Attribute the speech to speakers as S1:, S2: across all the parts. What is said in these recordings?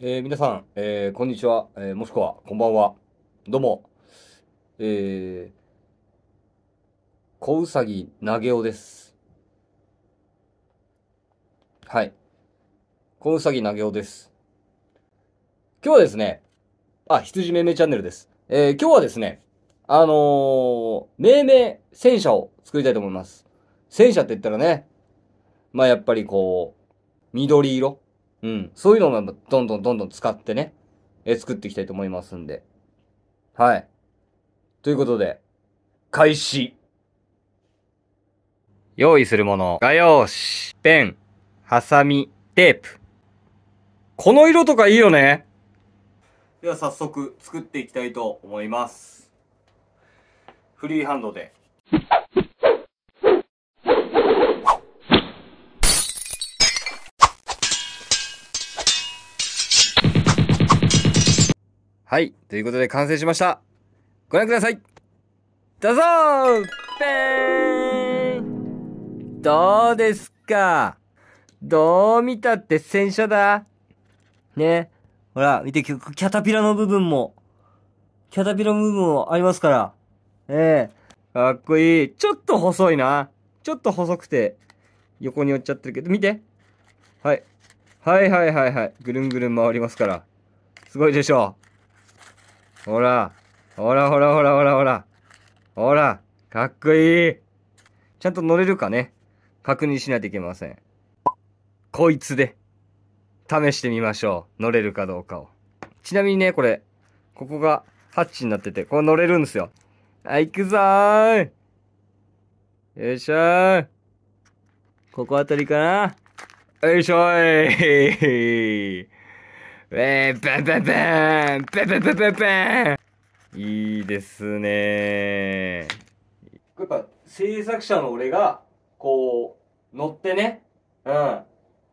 S1: えー、皆さん、えー、こんにちは、えー、もしくはこんばんは。どうも、えー、小うさぎげおです。はい。小うさぎ投げおです。今日はですね、あ、羊めめチャンネルです。えー、今日はですね、あの命名戦車を作りたいと思います。戦車って言ったらね、まあやっぱりこう、緑色うん。そういうのをどんどんどんどん使ってね、え作っていきたいと思いますんで。はい。ということで、開始。用意するもの。画用紙、ペン、ハサミ、テープ。この色とかいいよねでは早速作っていきたいと思います。フリーハンドではい。ということで完成しました。ご覧ください。どうぞペーンどうですかどう見たって戦車だ。ね。ほら、見て、キャタピラの部分も、キャタピラの部分もありますから。ええー、かっこいい。ちょっと細いな。ちょっと細くて、横に寄っちゃってるけど、見て。はい。はいはいはいはい。ぐるんぐるん回りますから。すごいでしょう。ほら、ほらほらほらほらほら。ほら、かっこいい。ちゃんと乗れるかね。確認しないといけません。こいつで、試してみましょう。乗れるかどうかを。ちなみにね、これ、ここがハッチになってて、これ乗れるんですよ。はい、行くぞーよいしょーここあたりかなよいしょーえー、バンバンバンバンバンバンバンンいいですねやっぱ制作者の俺が、こう、乗ってね、うん、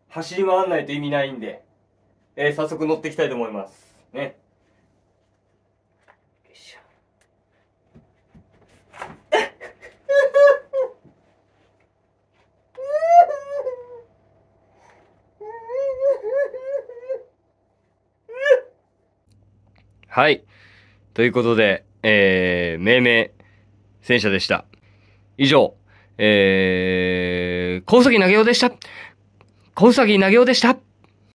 S1: 走り回んないと意味ないんで、えー、早速乗っていきたいと思います。ね。はい。ということで、えー、命名、戦車でした。以上、えー、小杉投げようでした。小杉投げようでした。